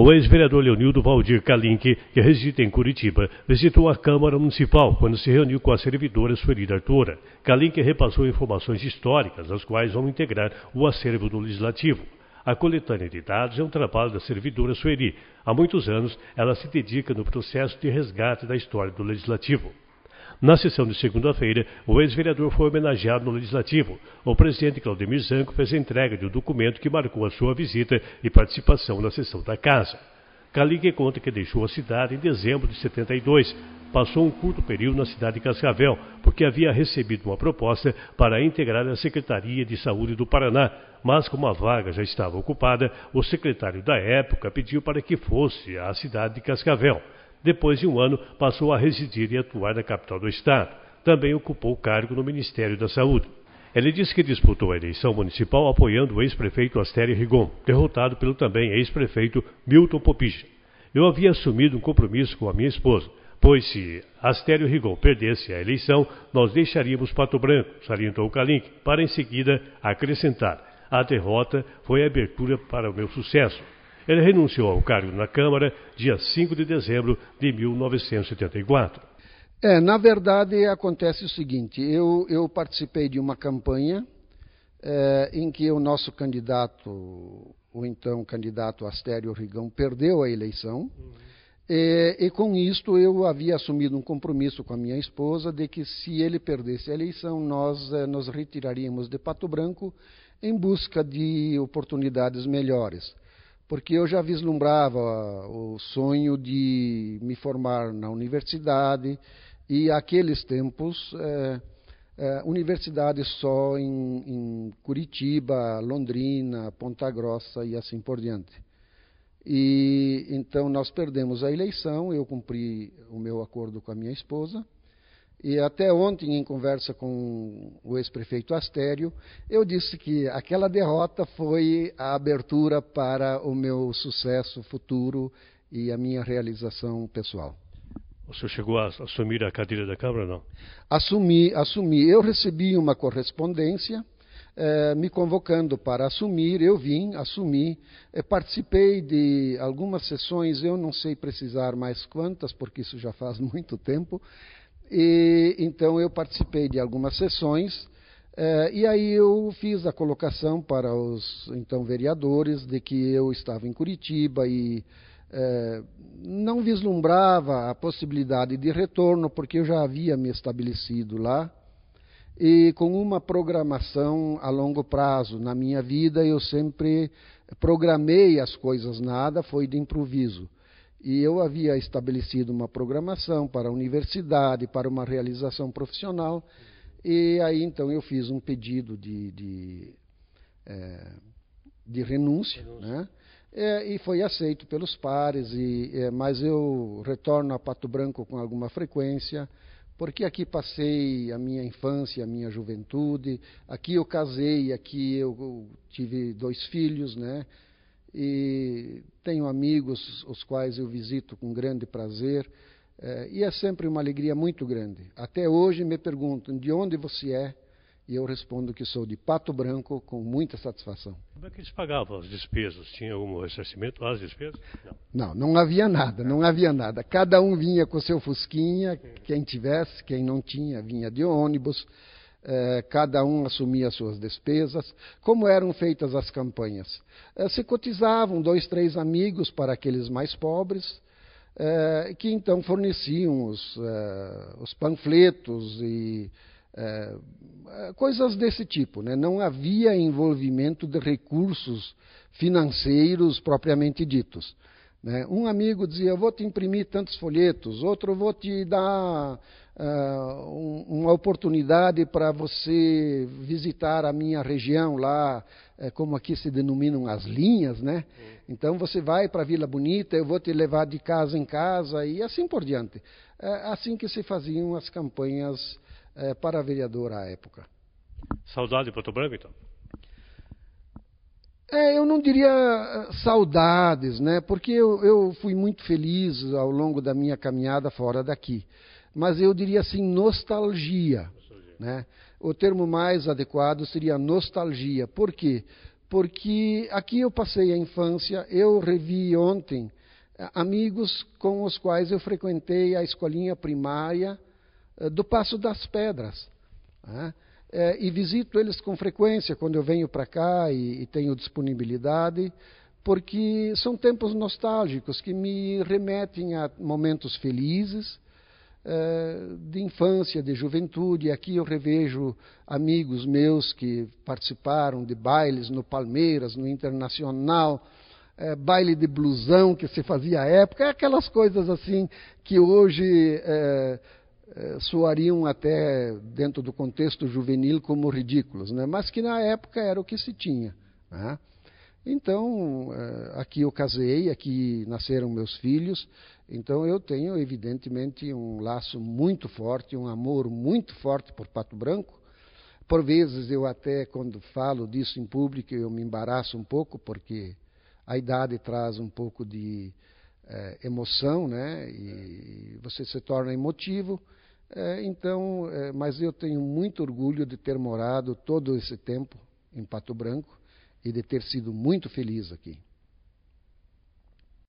O ex-vereador Leonildo Valdir Kalink, que reside em Curitiba, visitou a Câmara Municipal quando se reuniu com a servidora Sueli Artura. Kalink repassou informações históricas, as quais vão integrar o acervo do Legislativo. A coletânea de dados é um trabalho da servidora Sueli. Há muitos anos, ela se dedica no processo de resgate da história do Legislativo. Na sessão de segunda-feira, o ex-vereador foi homenageado no Legislativo. O presidente Claudemir Zanco fez a entrega de um documento que marcou a sua visita e participação na sessão da Casa. Caligue conta que deixou a cidade em dezembro de 72. Passou um curto período na cidade de Cascavel, porque havia recebido uma proposta para integrar a Secretaria de Saúde do Paraná, mas como a vaga já estava ocupada, o secretário da época pediu para que fosse à cidade de Cascavel. Depois de um ano, passou a residir e atuar na capital do Estado. Também ocupou cargo no Ministério da Saúde. Ele disse que disputou a eleição municipal apoiando o ex-prefeito Astério Rigon, derrotado pelo também ex-prefeito Milton Popich. Eu havia assumido um compromisso com a minha esposa, pois se Astério Rigon perdesse a eleição, nós deixaríamos Pato Branco, salientou Kalink, para em seguida acrescentar: a derrota foi a abertura para o meu sucesso. Ele renunciou ao cargo na Câmara dia 5 de dezembro de 1974. É, na verdade, acontece o seguinte: eu, eu participei de uma campanha é, em que o nosso candidato, o então candidato Astério Rigão, perdeu a eleição. Uhum. E, e, com isto eu havia assumido um compromisso com a minha esposa de que se ele perdesse a eleição, nós eh, nos retiraríamos de Pato Branco em busca de oportunidades melhores porque eu já vislumbrava o sonho de me formar na universidade e aqueles tempos é, é, universidade só em, em, Curitiba, Londrina, Ponta Grossa e assim por diante. E então nós perdemos a eleição, eu cumpri o meu acordo com a minha esposa e até ontem, em conversa com o ex-prefeito Astério, eu disse que aquela derrota foi a abertura para o meu sucesso futuro e a minha realização pessoal. O senhor chegou a assumir a cadeira da Câmara, não? Assumi, assumi. Eu recebi uma correspondência eh, me convocando para assumir. Eu vim, assumi. Eh, participei de algumas sessões, eu não sei precisar mais quantas, porque isso já faz muito tempo. E, então eu participei de algumas sessões eh, e aí eu fiz a colocação para os então vereadores de que eu estava em Curitiba e eh, não vislumbrava a possibilidade de retorno porque eu já havia me estabelecido lá e com uma programação a longo prazo na minha vida eu sempre programei as coisas nada foi de improviso e eu havia estabelecido uma programação para a universidade, para uma realização profissional. E aí então eu fiz um pedido de, de, é, de renúncia, renúncia. Né? É, e foi aceito pelos pares, e, é, mas eu retorno a Pato Branco com alguma frequência, porque aqui passei a minha infância, a minha juventude, aqui eu casei, aqui eu tive dois filhos, né? e tenho amigos os quais eu visito com grande prazer. Eh, e é sempre uma alegria muito grande. Até hoje me perguntam de onde você é, e eu respondo que sou de Pato Branco com muita satisfação. Como é que eles pagavam as despesas? Tinha algum ressarcimento às despesas? Não. não, não havia nada, não havia nada. Cada um vinha com seu fusquinha, quem tivesse, quem não tinha, vinha de ônibus. Eh, cada um assumia suas despesas, como eram feitas as campanhas. Eh, se cotizavam dois, três amigos para aqueles mais pobres, eh, que então forneciam os, os panfletos e coisas desse tipo. Né? Não havia envolvimento de recursos financeiros propriamente ditos. Né? Um amigo dizia: Eu vou te imprimir tantos folhetos, outro, vou te dar uh, uma oportunidade para você visitar a minha região lá, uh, como aqui se denominam as linhas. Né? Então você vai para Vila Bonita, eu vou te levar de casa em casa e assim por diante. É assim que se faziam as campanhas eh, para vereador à época. Saudade de Porto Branco, então? É, eu não diria eh, saudades, né? Porque eu, eu fui muito feliz ao longo da minha caminhada fora daqui. Mas eu diria assim, nostalgia. nostalgia. Né? O termo mais adequado seria nostalgia. Por quê? Porque aqui eu passei a infância, eu revi ontem eh, amigos com os quais eu frequentei a escolinha primária eh, do Passo das Pedras. Né? é, e visito eles com frequência quando eu venho para cá e, e tenho disponibilidade, porque são tempos nostálgicos que me remetem a momentos felizes é, de infância, de juventude. Aqui eu revejo amigos meus que participaram de bailes no Palmeiras, no Internacional, é, baile de blusão que se fazia à época, aquelas coisas assim que hoje é, eh, soariam até dentro do contexto juvenil como ridículos, né? mas que na época era o que se tinha. Né? Então, eh, aqui eu casei, aqui nasceram meus filhos, então eu tenho, evidentemente, um laço muito forte, um amor muito forte por Pato Branco. Por vezes eu até, quando falo disso em público, eu me embaraço um pouco, porque a idade traz um pouco de é, emoção, né? E é. você se torna emotivo. É, então, é, mas eu tenho muito orgulho de ter morado todo esse tempo em Pato Branco e de ter sido muito feliz aqui.